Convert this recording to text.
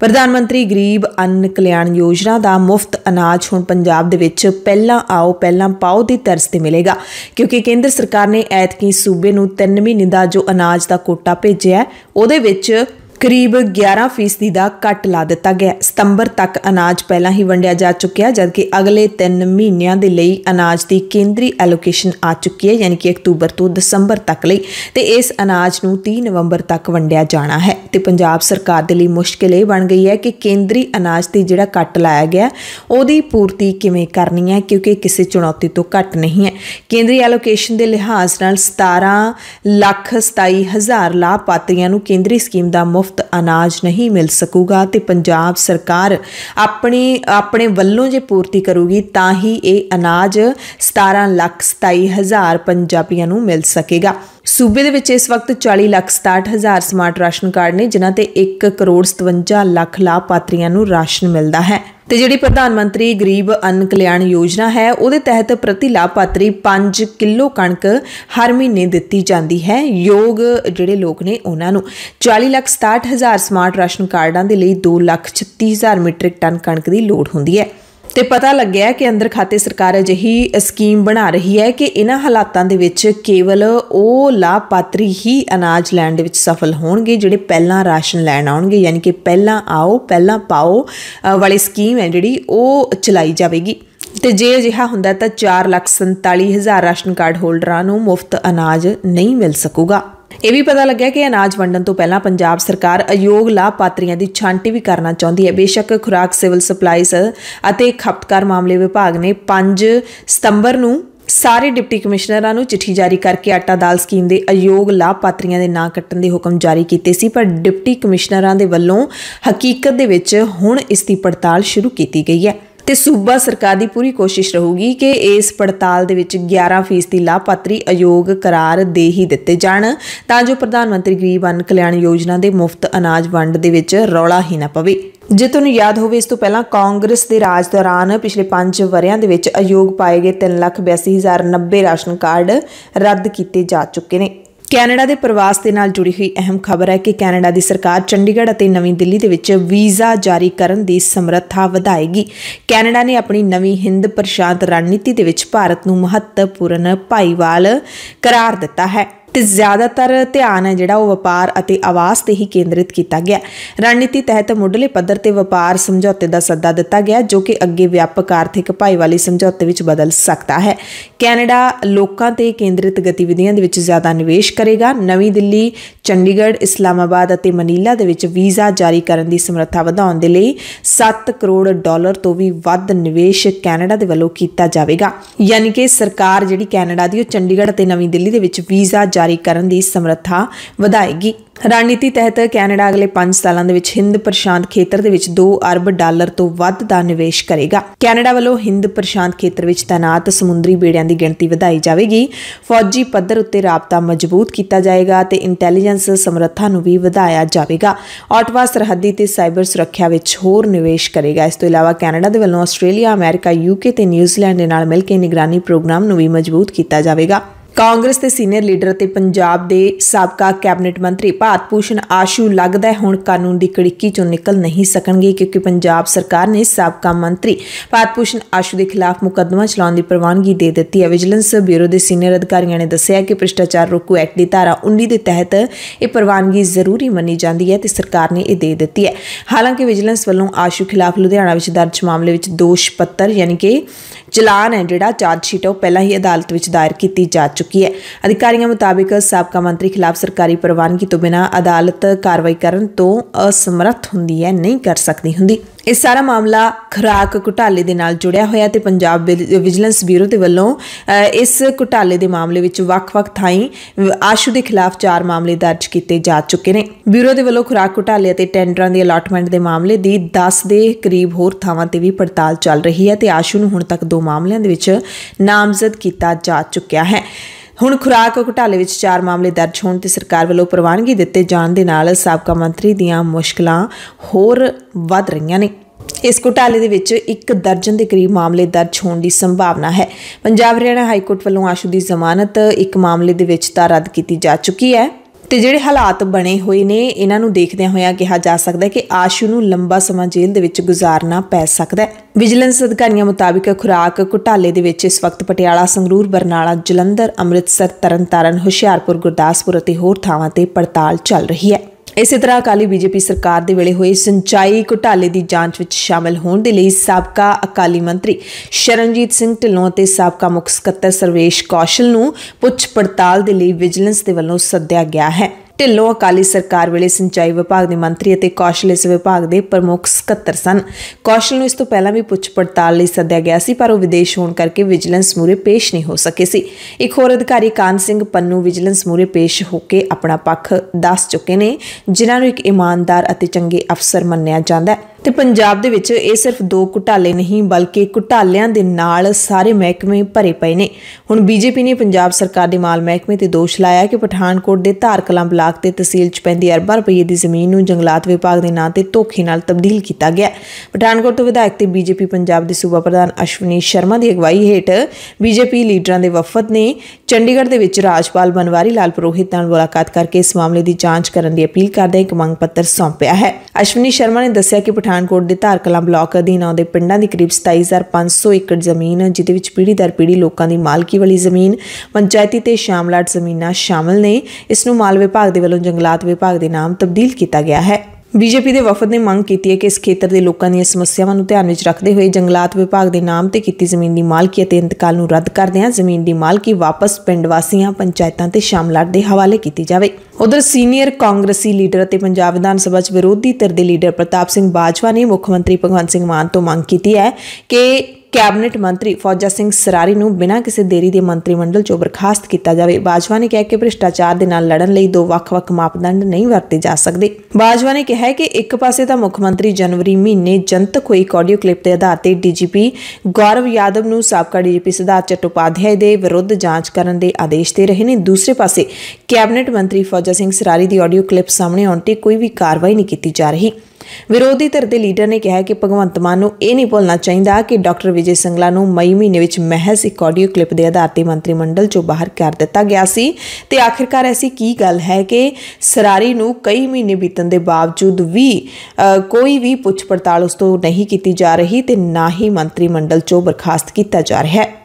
ਪ੍ਰਧਾਨ ਮੰਤਰੀ ਗਰੀਬ ਅੰਨ ਕਲਿਆਣ ਯੋਜਨਾ ਦਾ ਮੁਫਤ ਅਨਾਜ ਹੁਣ ਪੰਜਾਬ ਦੇ ਵਿੱਚ ਪਹਿਲਾਂ ਆਓ ਪਹਿਲਾਂ ਪਾਓ ਦੀ ਤਰਜ਼ ਤੇ ਮਿਲੇਗਾ ਕਿਉਂਕਿ ਕੇਂਦਰ ਸਰਕਾਰ ਨੇ ਐਤਕੀ ਸੂਬੇ ਨੂੰ 3 ਮਹੀਨੇ ਦਾ ਜੋ ਅਨਾਜ ਦਾ ਕੋਟਾ ਭੇਜਿਆ ਉਹਦੇ ਵਿੱਚ ਕਰੀਬ 11% ਦਾ ਕੱਟ ਲਾ ਦਿੱਤਾ ਗਿਆ ਸਤੰਬਰ ਤੱਕ ਅਨਾਜ ਪਹਿਲਾਂ ਹੀ ਵੰਡਿਆ ਜਾ ਚੁੱਕਿਆ ਜਦਕਿ ਅਗਲੇ 3 ਮਹੀਨਿਆਂ ਦੇ ਲਈ ਅਨਾਜ ਦੀ ਕੇਂਦਰੀ ਐਲੋਕੇਸ਼ਨ ਆ ਚੁੱਕੀ ਹੈ ਯਾਨੀ ਕਿ ਅਕਤੂਬਰ ਤੋਂ ਦਸੰਬਰ ਤੱਕ ਲਈ ਤੇ ਇਸ ਅਨਾਜ ਨੂੰ 30 ਨਵੰਬਰ ਤੱਕ ਵੰਡਿਆ ਜਾਣਾ ਹੈ ਤੇ ਪੰਜਾਬ ਸਰਕਾਰ ਦੇ ਲਈ ਮੁਸ਼ਕਲ ਇਹ ਬਣ ਗਈ ਹੈ ਕਿ ਕੇਂਦਰੀ ਅਨਾਜ ਤੇ ਜਿਹੜਾ ਕੱਟ ਲਾਇਆ ਗਿਆ ਉਹਦੀ ਪੂਰਤੀ ਕਿਵੇਂ ਕਰਨੀ ਹੈ ਕਿਉਂਕਿ ਕਿਸੇ ਚੁਣੌਤੀ ਤੋਂ ਘੱਟ ਨਹੀਂ ਹੈ ਕੇਂਦਰੀ ਐਲੋਕੇਸ਼ਨ ਦੇ ਲਿਹਾਜ਼ ਨਾਲ 17 ਲੱਖ 27 ਹਜ਼ਾਰ ਲਾਭਪਾਤਰੀਆਂ ਨੂੰ ਕੇਂਦਰੀ ਸਕੀਮ ਦਾ ਮੁਫਤ ਅਨਾਜ ਨਹੀਂ ਮਿਲ ਸਕੂਗਾ ਤੇ ਪੰਜਾਬ ਸਰਕਾਰ ਆਪਣੇ ਆਪਣੇ ਵੱਲੋਂ ਜੇ ਪੂਰਤੀ ਕਰੂਗੀ ਤਾਂ ਹੀ ਇਹ ਅਨਾਜ 17 ਲੱਖ 27 ਹਜ਼ਾਰ ਪੰਜਾਬੀਆਂ ਨੂੰ ਮਿਲ ਸਕੇਗਾ ਸੂਬੇ ਦੇ ਵਿੱਚ ਇਸ ਵਕਤ 40 ਲੱਖ 67 ਹਜ਼ਾਰ ਸਮਾਰਟ ਰਾਸ਼ਨ ਕਾਰਡ ਨੇ ਜਿਨ੍ਹਾਂ ਤੇ 1 ਕਰੋੜ 57 ਲੱਖ ਲਾਭਪਾਤਰੀਆਂ ਨੂੰ ਰਾਸ਼ਨ ਮਿਲਦਾ ਹੈ ਤੇ ਜਿਹੜੀ ਪ੍ਰਧਾਨ ਮੰਤਰੀ ਗਰੀਬ ਅੰਨ ਕਲਿਆਣ ਯੋਜਨਾ ਹੈ ਉਹਦੇ ਤਹਿਤ ਪ੍ਰਤੀ ਲਾਭਪਾਤਰੀ 5 ਕਿਲੋ ਕਣਕ ਹਰ ਮਹੀਨੇ ਦਿੱਤੀ ਜਾਂਦੀ ਹੈ ਯੋਗ ਜਿਹੜੇ ਲੋਕ ਨੇ ਉਹਨਾਂ ਨੂੰ 40 ਲੱਖ ਹਜ਼ਾਰ ਸਮਾਰਟ ਰਾਸ਼ਨ ਕਾਰਡਾਂ ਦੇ ਲਈ 2 ਲੱਖ ਹਜ਼ਾਰ ਮੀਟ੍ਰਿਕ ਟਨ ਕਣਕ ਦੀ ਲੋੜ ਹੁੰਦੀ ਹੈ ਤੇ ਪਤਾ ਲੱਗਿਆ ਕਿ ਅੰਦਰ ਖਾਤੇ ਸਰਕਾਰ ਅਜਿਹੀ ਸਕੀਮ ਬਣਾ ਰਹੀ ਹੈ ਕਿ ਇਹਨਾਂ ਹਾਲਾਤਾਂ ਦੇ ਵਿੱਚ ਕੇਵਲ ਉਹ ਲਾਭਪਾਤਰੀ ਹੀ ਅਨਾਜ ਲੈਣ ਦੇ ਵਿੱਚ ਸਫਲ ਹੋਣਗੇ ਜਿਹੜੇ ਪਹਿਲਾਂ ਰਾਸ਼ਨ ਲੈਣ ਆਉਣਗੇ ਯਾਨੀ ਕਿ ਪਹਿਲਾਂ ਆਓ ਪਹਿਲਾਂ ਪਾਓ ਵਾਲੀ ਸਕੀਮ ਹੈ ਜਿਹੜੀ ਉਹ ਚਲਾਈ ਜਾਵੇਗੀ ਤੇ ਜੇ ਅਜਿਹਾ ਹੁੰਦਾ ਤਾਂ 447000 ਰਾਸ਼ਨ ਕਾਰਡ ਹੋਲਡਰਾਂ ਨੂੰ ਮੁਫਤ ਅਨਾਜ ਨਹੀਂ ਮਿਲ ਸਕੂਗਾ ਇਹ ਵੀ ਪਤਾ ਲੱਗਿਆ ਕਿ ਅਨਾਜ ਵੰਡਣ ਤੋਂ ਪਹਿਲਾਂ ਪੰਜਾਬ ਸਰਕਾਰ ਅਯੋਗ ਲਾਭਪਾਤਰੀਆਂ ਦੀ ਛਾਂਟੀ ਵੀ ਕਰਨਾ ਚਾਹੁੰਦੀ ਹੈ ਬੇਸ਼ੱਕ ਖੁਰਾਕ ਸਿਵਲ ਸਪਲਾਈਜ਼ ਅਤੇ ਖਪਤਕਾਰ ਮਾਮਲੇ ਵਿਭਾਗ ਨੇ 5 ਸਤੰਬਰ ਨੂੰ ਸਾਰੇ ਡਿਪਟੀ ਕਮਿਸ਼ਨਰਾਂ ਨੂੰ ਚਿੱਠੀ ਜਾਰੀ ਕਰਕੇ ਆਟਾ ਦਾਲ ਸਕੀਮ ਦੇ ਅਯੋਗ ਲਾਭਪਾਤਰੀਆਂ ਦੇ ਨਾਂ ਕੱਟਣ ਦੇ ਹੁਕਮ ਜਾਰੀ ਕੀਤੇ ਸੀ ਪਰ ਡਿਪਟੀ ਕਮਿਸ਼ਨਰਾਂ ਦੇ ਵੱਲੋਂ ਹਕੀਕਤ ਦੇ ਵਿੱਚ ਹੁਣ ਇਸ ਦੀ ਪੜਤਾਲ ਸ਼ੁਰੂ ਕੀਤੀ ਗਈ ਹੈ ਤੇ ਸੂਬਾ ਸਰਕਾਰ ਦੀ ਪੂਰੀ ਕੋਸ਼ਿਸ਼ ਰਹੂਗੀ ਕਿ ਇਸ ਪੜਤਾਲ ਦੇ ਵਿੱਚ 11% ਦੀ ਲਾਭਪਾਤਰੀ ਅਯੋਗ ਕਰਾਰ ਦੇ ਹੀ ਦਿੱਤੇ ਜਾਣ ਤਾਂ ਜੋ ਪ੍ਰਧਾਨ ਮੰਤਰੀ ਗਰੀਬ ਅਨ ਕਲਿਆਣ ਯੋਜਨਾ ਦੇ ਮੁਫਤ ਅਨਾਜ ਵੰਡ ਦੇ ਵਿੱਚ ਰੌਲਾ ਹੀ ਨਾ ਪਵੇ ਜੇ ਤੁਹਾਨੂੰ ਯਾਦ ਹੋਵੇ ਇਸ ਤੋਂ ਪਹਿਲਾਂ ਕਾਂਗਰਸ ਦੇ ਰਾਜ ਦੌਰਾਨ ਪਿਛਲੇ 5 ਵਰਿਆਂ ਦੇ ਵਿੱਚ ਅਯੋਗ ਪਾਏ ਗਏ 382090 ਰਾਸ਼ਨ ਕਾਰਡ ਰੱਦ ਕੀਤੇ ਜਾ ਚੁੱਕੇ ਨੇ ਕੈਨੇਡਾ ਦੇ ਪ੍ਰਵਾਸ ਦੇ ਨਾਲ ਜੁੜੀ ਹੋਈ ਅਹਿਮ ਖਬਰ ਹੈ ਕਿ ਕੈਨੇਡਾ ਦੀ ਸਰਕਾਰ ਚੰਡੀਗੜ੍ਹ ਅਤੇ ਨਵੀਂ ਦਿੱਲੀ ਦੇ ਵਿੱਚ ਵੀਜ਼ਾ ਜਾਰੀ ਕਰਨ ਦੀ ਸਮਰੱਥਾ ਵਧਾਏਗੀ ਕੈਨੇਡਾ ਨੇ ਆਪਣੀ ਨਵੀਂ ਹਿੰਦ ਪ੍ਰਸ਼ਾਂਤ ਰਣਨੀਤੀ ਦੇ ਵਿੱਚ ਭਾਰਤ ਨੂੰ ਮਹੱਤਵਪੂਰਨ ਭਾਈਵਾਲ ਕਰਾਰ ਦਿੱਤਾ ਹੈ ਤੇ ਜ਼ਿਆਦਾਤਰ ਧਿਆਨ ਹੈ ਜਿਹੜਾ ਉਹ ਵਪਾਰ ਅਤੇ ਆਵਾਸ ਤੇ ਹੀ ਕੇਂਦਰਿਤ ਕੀਤਾ ਗਿਆ ਰਣਨੀਤੀ ਤਹਿਤ ਮੁੱਢਲੇ ਪੱਧਰ ਤੇ ਵਪਾਰ ਸਮਝੌਤੇ ਦਾ ਸੱਦਾ ਦਿੱਤਾ ਗਿਆ ਜੋ ਕਿ ਅੱਗੇ ਵਿਆਪਕ ਆਰਥਿਕ ਭਾਈਵਾਲੀ ਸਮਝੌਤੇ ਵਿੱਚ ਬਦਲ ਸਕਦਾ ਹੈ ਕੈਨੇਡਾ ਲੋਕਾਂ ਤੇ ਕੇਂਦਰਿਤ ਗਤੀਵਿਧੀਆਂ ਦੇ ਵਿੱਚ ਜ਼ਿਆਦਾ ਨਿਵੇਸ਼ ਕਰੇਗਾ ਨਵੀਂ ਦਿੱਲੀ ਚੰਡੀਗੜ੍ਹ ਇਸਲਾਮਾਬਾਦ ਅਤੇ ਮਨੀਲਾ ਦੇ ਵਿੱਚ ਵੀਜ਼ਾ ਜਾਰੀ ਕਰਨ ਦੀ ਸਮਰੱਥਾ ਵਧਾਉਣ ਦੇ ਲਈ 7 ਕਰੋੜ ਡਾਲਰ ਤੋਂ ਵੀ ਵੱਧ ਨਿਵੇਸ਼ ਕੈਨੇਡਾ ਦੇ ਵੱਲੋਂ ਕੀਤਾ ਜਾਵੇਗਾ ਯਾਨੀ ਕਿ ਸਰਕਾਰ ਜਿਹੜੀ ਕੈਨੇਡਾ ਦੀ ਉਹ ਚੰਡੀਗੜ੍ਹ ਤੇ ਨਵੀਂ ਦਿੱਲੀ ਦੇ ਵਿੱਚ ਵੀਜ਼ਾ ਜਾਰੀ ਕਰਨ ਦੀ ਸਮਰੱਥਾ ਵਧਾਏਗੀ ਰਣਨੀਤੀ ਤਹਿਤ ਕੈਨੇਡਾ ਅਗਲੇ 5 ਸਾਲਾਂ ਦੇ ਵਿੱਚ ਹਿੰਦ ਪ੍ਰਸ਼ਾਂਤ ਖੇਤਰ ਦੇ ਵਿੱਚ 2 ਅਰਬ ਡਾਲਰ ਤੋਂ ਵੱਧ ਦਾ ਨਿਵੇਸ਼ ਕਰੇਗਾ ਕੈਨੇਡਾ ਵੱਲੋਂ ਹਿੰਦ ਪ੍ਰਸ਼ਾਂਤ ਖੇਤਰ ਵਿੱਚ ਤਾਇਨਾਤ ਸਮੁੰਦਰੀ ਬੇੜਿਆਂ ਦੀ ਗਿਣਤੀ ਵਧਾਈ ਜਾਵੇਗੀ ਫੌਜੀ ਪੱਧਰ ਉੱਤੇ ਰਾਬਤਾ ਮਜ਼ਬੂਤ ਕੀਤਾ ਜਾਏਗਾ ਤੇ ਇੰਟੈਲੀਜੈਂਸ ਸਮਰੱਥਾ ਨੂੰ ਵੀ ਵਧਾਇਆ ਜਾਵੇਗਾ ਆਟਵਾ ਸਰਹੱਦੀ ਤੇ ਸਾਈਬਰ ਸੁਰੱਖਿਆ ਵਿੱਚ ਹੋਰ ਨਿਵੇਸ਼ ਕਰੇਗਾ ਇਸ ਤੋਂ ਇਲਾਵਾ ਕੈਨੇਡਾ ਦੇ ਵੱਲੋਂ ਆਸਟ੍ਰੇਲੀਆ ਅਮਰੀਕਾ ਯੂਕੇ ਤੇ ਨਿਊਜ਼ੀਲੈਂਡ ਦੇ ਨਾਲ ਮਿਲ ਕੇ ਨਿਗਰਾਨੀ ਪ੍ਰੋਗਰਾਮ ਨੂੰ ਵੀ ਮਜ਼ਬੂਤ ਕੀਤਾ ਜਾਵੇਗਾ ਕਾਂਗਰਸ ਦੇ ਸੀਨੀਅਰ ਲੀਡਰ ਅਤੇ ਪੰਜਾਬ ਦੇ ਸਾਬਕਾ ਕੈਬਨਿਟ ਮੰਤਰੀ ਭਾਤਪੂਸ਼ਨ ਆਸ਼ੂ ਲੱਗਦਾ ਹੈ ਹੁਣ ਕਾਨੂੰਨ ਦੀ ਕੜਿੱਕੀ ਚੋਂ ਨਿਕਲ ਨਹੀਂ ਸਕਣਗੇ ਕਿਉਂਕਿ ਪੰਜਾਬ ਸਰਕਾਰ ਨੇ ਸਾਬਕਾ ਮੰਤਰੀ ਭਾਤਪੂਸ਼ਨ ਆਸ਼ੂ ਦੇ ਖਿਲਾਫ ਮੁਕੱਦਮਾ ਚਲਾਉਣ ਦੀ ਪ੍ਰਵਾਨਗੀ ਦੇ ਦਿੱਤੀ ਹੈ ਵਿਜੀਲੈਂਸ ਬਿਊਰੋ ਦੇ ਸੀਨੀਅਰ ਅਧਿਕਾਰੀਆਂ ਨੇ ਦੱਸਿਆ ਕਿ ਭ੍ਰਿਸ਼ਟਾਚਾਰ ਰੋਕੂ ਐਕਟ ਦੀ ਧਾਰਾ 19 ਦੇ ਤਹਿਤ ਇਹ ਪ੍ਰਵਾਨਗੀ ਜ਼ਰੂਰੀ ਮੰਨੀ ਜਾਂਦੀ ਹੈ ਤੇ ਸਰਕਾਰ ਨੇ ਇਹ ਦੇ ਦਿੱਤੀ ਹੈ ਹਾਲਾਂਕਿ ਵਿਜੀਲੈਂਸ ਵੱਲੋਂ ਆਸ਼ੂ ਖਿਲਾਫ ਲੁਧਿਆਣਾ ਵਿੱਚ ਦਰਜ ਮਾਮਲੇ ਵਿੱਚ ਦੋਸ਼ ਪੱਤਰ ਯਾਨੀ ਕਿ ਚਲਾਨ ਹੈ ਜਿਹੜਾ ਚਾਰਜ ਸ਼ੀਟ ਉਹ ਪਹਿਲਾਂ ਹੀ ਅਦਾਲਤ ਵਿੱਚ ਦਾਇਰ ਕੀਤੀ ਜਾ ਚੁੱਕੀ ਚੁੱਕੀ ਹੈ ਅਧਿਕਾਰੀਆਂ ਮੁਤਾਬਕ ਸਾਬਕਾ ਮੰਤਰੀ ਖਿਲਾਫ ਸਰਕਾਰੀ ਪ੍ਰਵਾਨਗੀ ਤੋਂ ਬਿਨਾ ਅਦਾਲਤ ਕਾਰਵਾਈ ਕਰਨ ਤੋਂ ਅਸਮਰੱਥ ਹੁੰਦੀ ਹੈ ਨਹੀਂ ਕਰ ਸਕਦੀ ਹੁੰਦੀ ਇਹ ਸਾਰਾ ਮਾਮਲਾ ਖਰਾਕ ਘੁਟਾਲੇ ਦੇ ਨਾਲ ਜੁੜਿਆ ਹੋਇਆ ਤੇ ਪੰਜਾਬ ਵਿਜੀਲੈਂਸ ਬਿਊਰੋ ਦੇ ਵੱਲੋਂ ਇਸ ਘੁਟਾਲੇ ਦੇ ਮਾਮਲੇ ਵਿੱਚ ਵੱਖ-ਵੱਖ ਥਾਈਂ ਆਸ਼ੂ ਦੇ ਖਿਲਾਫ ਚਾਰ ਮਾਮਲੇ ਦਰਜ ਕੀਤੇ ਜਾ ਚੁੱਕੇ ਨੇ ਬਿਊਰੋ ਦੇ ਵੱਲੋਂ ਖਰਾਕ ਘੁਟਾਲੇ ਅਤੇ ਟੈਂਡਰਾਂ ਦੀ ਅਲਾਟਮੈਂਟ ਦੇ ਮਾਮਲੇ ਦੀ 10 ਦੇ ਕਰੀਬ ਹੋਰ ਥਾਵਾਂ ਤੇ ਵੀ ਪੜਤਾਲ ਚੱਲ ਰਹੀ ਹੈ ਤੇ ਆਸ਼ੂ ਨੂੰ ਹੁਣ ਤੱਕ ਦੋ ਮਾਮਲਿਆਂ ਦੇ ਵਿੱਚ ਨਾਮਜ਼ਦ ਕੀਤਾ ਜਾ ਚੁੱਕਿਆ ਹੈ ਹੁਣ ਖੁਰਾਕ ਘੁਟਾਲੇ ਵਿੱਚ ਚਾਰ ਮਾਮਲੇ ਦਰਜ ਹੋਣ ਤੇ ਸਰਕਾਰ ਵੱਲੋਂ ਪ੍ਰਵਾਨਗੀ ਦਿੱਤੇ ਜਾਣ ਦੇ ਨਾਲ ਸਾਬਕਾ ਮੰਤਰੀ ਦੀਆਂ ਮੁਸ਼ਕਲਾਂ ਹੋਰ ਵੱਧ ਰਹੀਆਂ ਨੇ ਇਸ ਘੁਟਾਲੇ ਦੇ ਵਿੱਚ ਇੱਕ ਦਰਜਨ ਦੇ ਕਰੀਬ ਮਾਮਲੇ ਦਰਜ ਹੋਣ ਦੀ ਸੰਭਾਵਨਾ ਹੈ ਪੰਜਾਬ ਹਰਿਆਣਾ ਹਾਈ ਕੋਰਟ ਵੱਲੋਂ ਆਸ਼ੂ ਦੀ ਜ਼ਮਾਨਤ ਇੱਕ ਮਾਮਲੇ ਦੇ ਵਿੱਚ ਤਾਂ ਰੱਦ ਕੀਤੀ ਜਾ ਚੁੱਕੀ ਹੈ ਤੇ ਜਿਹੜੇ ਹਾਲਾਤ ਬਣੇ ਹੋਏ ਨੇ ਇਹਨਾਂ ਨੂੰ ਦੇਖਦਿਆਂ ਹੋਇਆਂ ਕਿਹਾ ਜਾ ਸਕਦਾ ਹੈ ਕਿ ਆਸ਼ੂ ਨੂੰ ਲੰਬਾ ਸਮਾਂ ਜੇਲ੍ਹ ਦੇ ਵਿੱਚ ਗੁਜ਼ਾਰਨਾ ਪੈ ਸਕਦਾ ਹੈ ਵਿਜੀਲੈਂਸ ਅਧਿਕਾਰੀਆਂ ਮੁਤਾਬਕ ਖੁਰਾਕ ਘੁਟਾਲੇ ਦੇ ਵਿੱਚ ਇਸ ਵਕਤ ਪਟਿਆਲਾ ਸੰਗਰੂਰ ਬਰਨਾਲਾ ਜਲੰਧਰ ਅੰਮ੍ਰਿਤਸਰ ਤਰਨਤਾਰਨ ਹੁਸ਼ਿਆਰਪੁਰ ਗੁਰਦਾਸਪੁਰ ਅਤੇ ਹੋਰ ਥਾਵਾਂ ਤੇ ਪੜਤਾਲ ਚੱਲ ਰਹੀ ਹੈ ਇਸੇ ਤਰ੍ਹਾਂ ਅਕਾਲੀ ਬੀਜੇਪੀ ਸਰਕਾਰ ਦੇ ਵੇਲੇ ਹੋਏ ਸਿੰਚਾਈ ਘੁਟਾਲੇ ਦੀ ਜਾਂਚ ਵਿੱਚ ਸ਼ਾਮਲ ਹੋਣ ਦੇ ਲਈ ਸਾਬਕਾ ਅਕਾਲੀ ਮੰਤਰੀ ਸ਼ਰਨਜੀਤ ਸਿੰਘ ਢਿੱਲੋਂ ਅਤੇ ਸਾਬਕਾ ਮੁੱਖ ਸਕੱਤਰ ਸਰਵੇਸ਼ ਕੌਸ਼ਲ ਨੂੰ ਪੁੱਛ ਪੜਤਾਲ ਦੇ ਲਈ ਵਿਜੀਲੈਂਸ ਦੇ ਵੱਲੋਂ ਸੱਦਿਆ ਗਿਆ ਹੈ ਢਿੱਲੋਂ ਅਕਾਲੀ ਸਰਕਾਰ ਵੇਲੇ ਸਿੰਚਾਈ ਵਿਭਾਗ ਦੇ ਮੰਤਰੀ ਅਤੇ ਕੌਸ਼ਲ ਇਸ ਵਿਭਾਗ ਦੇ ਪ੍ਰਮੁੱਖ ਸਕੱਤਰ ਸਨ ਕੌਸ਼ਲ ਨੂੰ ਇਸ ਤੋਂ ਪਹਿਲਾਂ ਵੀ ਪੁੱਛ ਪੜਤਾਲ ਲਈ ਸੱਦਿਆ ਗਿਆ ਸੀ ਪਰ ਉਹ ਵਿਦੇਸ਼ ਹੋਣ ਕਰਕੇ ਵਿਜੀਲੈਂਸ ਮੂਰੇ ਪੇਸ਼ ਨਹੀਂ ਹੋ ਸਕੇ ਸੀ ਇੱਕ ਹੋਰ ਅਧਿਕਾਰੀ ਕਾਨ ਸਿੰਘ ਪੰਨੂ ਵਿਜੀਲੈਂਸ ਮੂਰੇ ਪੇਸ਼ ਹੋ ਕੇ ਆਪਣਾ ਪੱਖ ਦੱਸ ਚੁੱਕੇ ਨੇ ਜਿਨ੍ਹਾਂ ਨੂੰ ਇੱਕ ਇਮਾਨਦਾਰ ਅਤੇ ਚੰਗੇ ਅਫਸਰ ਮੰਨਿਆ ਜਾਂਦਾ ਹੈ ਤੇ ਪੰਜਾਬ ਦੇ ਵਿੱਚ ਇਹ ਸਿਰਫ ਦੋ ਘੁਟਾਲੇ ਨਹੀਂ ਬਲਕਿ ਘੁਟਾਲਿਆਂ ਦੇ ਨਾਲ ਸਾਰੇ ਮਹਿਕਮੇ ਭਰੇ ਪਏ ਨੇ ਹੁਣ ਬੀਜੇਪੀ ਨੇ ਪੰਜਾਬ ਸਰਕਾਰ ਦੇ ਮਾਲ ਮਹਿਕਮੇ ਤੇ ਦੋਸ਼ ਲਾਇਆ ਕਿ ਪਠਾਨਕੋਟ ਦੇ ਧਾਰਕਲਾਂ ਬਲਾਕ ਤੇ ਤਹਿਸੀਲ 'ਚ ਪੈਂਦੀ ਅਰਬਾਂ ਰੁਪਏ ਦੀ ਜ਼ਮੀਨ ਨੂੰ ਜੰਗਲਾਤ ਵਿਭਾਗ ਦੇ ਨਾਂ ਤੇ ਧੋਖੇ ਨਾਲ ਤਬਦੀਲ ਕੀਤਾ ਗਿਆ ਪਠਾਨਕੋਟ ਤੋਂ ਵਿਧਾਇਕ ਤੇ ਬੀਜੇਪੀ ਪੰਜਾਬ ਦੇ ਸੂਬਾ ਪ੍ਰਧਾਨ ਅਸ਼ਵਨੀ ਸ਼ਰਮਾ ਦੀ ਅਗਵਾਈ ਹੇਠ ਬੀਜੇਪੀ ਲੀਡਰਾਂ ਦੇ ਵਫਦ ਨੇ ਚੰਡੀਗੜ੍ਹ ਦੇ ਵਿੱਚ ਰਾਜਪਾਲ ਬਨਵਾਰੀ ਲਾਲ ਪ੍ਰੋਹਿਤ ਨਾਲ ਮੁਲਾਕਾਤ ਕਰਕੇ ਇਸ ਮਾਮਲੇ ਦੀ ਜਾਂਚ ਕਰਨ ਦੀ ਅਪੀਲ ਕਰਦੇ ਇੱਕ ਮੰਗ ਪੱਤਰ ਸੌਂਪਿਆ ਹੈ ਅਸ਼ਵਨੀ ਸ਼ਰਮਾ ਨੇ ਦੱਸਿਆ ਕਿ ਪਠਾਨ ਪਠਾਨਕੋਟ ਦੇ ਧਾਰਕਲਾ ਬਲਾਕ ਅਧੀਨ ਆਉਂਦੇ ਪਿੰਡਾਂ ਦੀ ਕਰੀਬ 27500 ਏਕੜ ਜ਼ਮੀਨ ਜਿਹਦੇ ਵਿੱਚ ਪੀੜੀ ਦਰ ਪੀੜੀ ਲੋਕਾਂ ਦੀ ਮਾਲਕੀ ਵਾਲੀ ਜ਼ਮੀਨ ਪੰਚਾਇਤੀ ਤੇ ਸ਼ਾਮਲਾਟ ਜ਼ਮੀਨਾਂ ਸ਼ਾਮਲ ਨੇ ਇਸ ਨੂੰ ਮਾਲ ਵਿਭਾਗ ਦੇ ਵੱਲੋਂ ਜੰਗਲਾਤ ਵਿਭਾਗ ਦੇ ਨਾਮ ਤਬਦੀਲ ਕੀਤਾ ਗਿਆ ਹੈ ਬੀਜੇਪੀ ਦੇ ਵਫਦ ਨੇ ਮੰਗ ਕੀਤੀ ਹੈ ਕਿ ਇਸ ਖੇਤਰ ਦੇ ਲੋਕਾਂ ਦੀਆਂ ਸਮੱਸਿਆਵਾਂ ਨੂੰ ਧਿਆਨ ਵਿੱਚ ਰੱਖਦੇ ਹੋਏ ਜੰਗਲਾਤ ਵਿਭਾਗ ਦੇ ਨਾਮ ਤੇ ਕੀਤੀ ਜ਼ਮੀਨ ਦੀ ਮਾਲਕੀ ਅਤੇ ਇੰਤਕਾਲ ਨੂੰ ਰੱਦ ਕਰਦੇ ਹਾਂ ਜ਼ਮੀਨ ਦੀ ਮਾਲਕੀ ਵਾਪਸ ਪਿੰਡ ਵਾਸੀਆਂ ਪੰਚਾਇਤਾਂ ਤੇ ਸ਼ਾਮਲਾਟ ਦੇ ਹਵਾਲੇ ਕੀਤੀ ਜਾਵੇ ਉਧਰ ਸੀਨੀਅਰ ਕਾਂਗਰਸੀ ਲੀਡਰ ਅਤੇ ਪੰਜਾਬ ਵਿਧਾਨ ਸਭਾ 'ਚ ਵਿਰੋਧੀ ਧਿਰ ਦੇ ਲੀਡਰ ਪ੍ਰਤਾਪ ਸਿੰਘ ਬਾਜਵਾ ਨੇ ਮੁੱਖ ਮੰਤਰੀ ਭਗਵੰਤ ਸਿੰਘ ਮਾਨ ਤੋਂ ਮੰਗ ਕੀਤੀ ਹੈ ਕਿ ਕੈਬਨਿਟ ਮੰਤਰੀ ਫੌਜਾ ਸਿੰਘ ਸਰਾਰੀ ਨੂੰ ਬਿਨਾਂ ਕਿਸੇ ਦੇਰੀ ਦੇ ਮੰਤਰੀ ਮੰਡਲ ਚੋਂ ਬਰਖਾਸਤ ਕੀਤਾ ਜਾਵੇ ਬਾਜਵਾ ਨੇ ਕਿਹਾ ਕਿ ਭ੍ਰਿਸ਼ਟਾਚਾਰ ਦੇ ਨਾਲ ਲੜਨ ਲਈ ਦੋ ਵੱਖ-ਵੱਖ ਮਾਪਦੰਡ ਨਹੀਂ ਵਰਤੇ ਜਾ ਸਕਦੇ ਬਾਜਵਾ ਨੇ ਕਿਹਾ ਕਿ ਇੱਕ ਪਾਸੇ ਤਾਂ ਮੁੱਖ ਮੰਤਰੀ ਜਨਵਰੀ ਮਹੀਨੇ ਜਨਤਕ ਹੋਈ ਆਡੀਓ ਕਲਿੱਪ ਦੇ ਆਧਾਰ ਤੇ ਡੀਜੀਪੀ ਗੌਰਵ ਯਾਦਵ ਨੂੰ ਸਾਬਕਾ ਡੀਜੀਪੀ ਸਿਧਾਰਥ ਚਟੋਪਾਧਿਆਏ ਦੇ ਵਿਰੁੱਧ ਜਾਂਚ ਕਰਨ ਦੇ ਆਦੇਸ਼ ਦੇ ਰਹੇ ਨੇ ਦੂਸਰੇ ਪਾਸੇ ਕੈਬਨਿਟ ਮੰਤਰੀ ਫੌਜਾ ਸਿੰਘ ਸਰਾਰੀ ਦੀ ਆਡੀਓ ਕਲਿੱਪ ਸਾਹਮਣੇ ਆਉਣ ਤੇ ਕੋਈ ਵੀ ਕਾਰਵਾਈ ਨਹੀਂ ਕੀਤੀ ਜਾ ਰਹੀ ਵਿਰੋਧੀ ਧਿਰ ਦੇ ਲੀਡਰ ਨੇ ਕਿਹਾ ਕਿ ਭਗਵੰਤ ਮਾਨ ਨੂੰ ਇਹ ਨਹੀਂ ਭੁੱਲਣਾ ਚਾਹੀਦਾ ਕਿ ਡਾਕਟਰ ਵਿਜੇ ਸੰਗਲਾ ਨੂੰ ਮਈ ਮਹੀਨੇ ਵਿੱਚ ਮਹਿਜ਼ ਇੱਕ ਆਡੀਓ ਕਲਿੱਪ ਦੇ ਆਧਾਰ ਤੇ ਮੰਤਰੀ ਮੰਡਲ ਚੋਂ ਬਾਹਰ ਕਰ ਦਿੱਤਾ ਗਿਆ ਸੀ ਤੇ ਆਖਿਰਕਾਰ ਐਸੀ ਕੀ ਗੱਲ ਹੈ ਕਿ ਸਰਾਰੀ ਨੂੰ ਕਈ ਮਹੀਨੇ ਬੀਤਣ ਦੇ ਬਾਵਜੂਦ ਵੀ ਕੋਈ ਵੀ ਪੁੱਛ ਪੜਤਾਲ ਉਸ ਤੋਂ ਨਹੀਂ ਕੀਤੀ ਜਾ ਰਹੀ ਤੇ ਨਾ ਹੀ ਮੰਤਰੀ ਮੰਡਲ ਚੋਂ ਬਰਖਾਸਤ ਕੀਤਾ ਜਾ ਰਿਹਾ ਹੈ